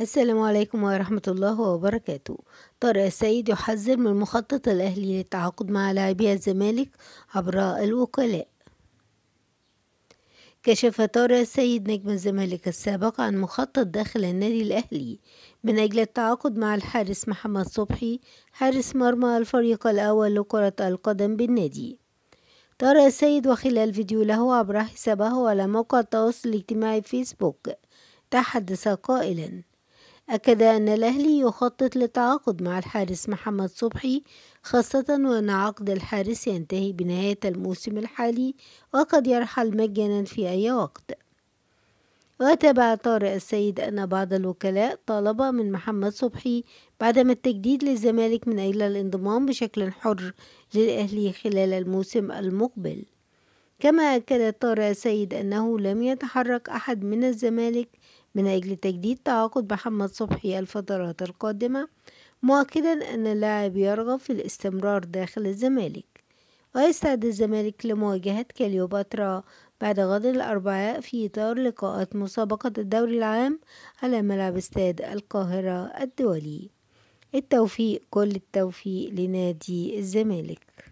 السلام عليكم ورحمة الله وبركاته طارق السيد يحذر من مخطط الأهلي للتعاقد مع لاعبي الزمالك عبر الوكلاء كشف طارق السيد نجم الزمالك السابق عن مخطط داخل النادي الأهلي من أجل التعاقد مع الحارس محمد صبحي حارس مرمى الفريق الأول لكرة القدم بالنادي طارق السيد وخلال فيديو له عبر حسابه على موقع التواصل الاجتماعي فيسبوك تحدث قائلاً أكد أن الأهلي يخطط للتعاقد مع الحارس محمد صبحي خاصة وأن عقد الحارس ينتهي بنهاية الموسم الحالي وقد يرحل مجانا في أي وقت وتابع طارق السيد أن بعض الوكلاء طالب من محمد صبحي بعدم التجديد للزمالك من أجل الانضمام بشكل حر للأهلي خلال الموسم المقبل كما أكد طارق السيد أنه لم يتحرك أحد من الزمالك من أجل تجديد تعاقد محمد صبحي الفترات القادمة مؤكدا أن اللاعب يرغب في الاستمرار داخل الزمالك ويستعد الزمالك لمواجهة كليوباترا بعد غد الأربعاء في إطار لقاءات مسابقة الدوري العام على ملعب استاد القاهرة الدولي التوفيق كل التوفيق لنادي الزمالك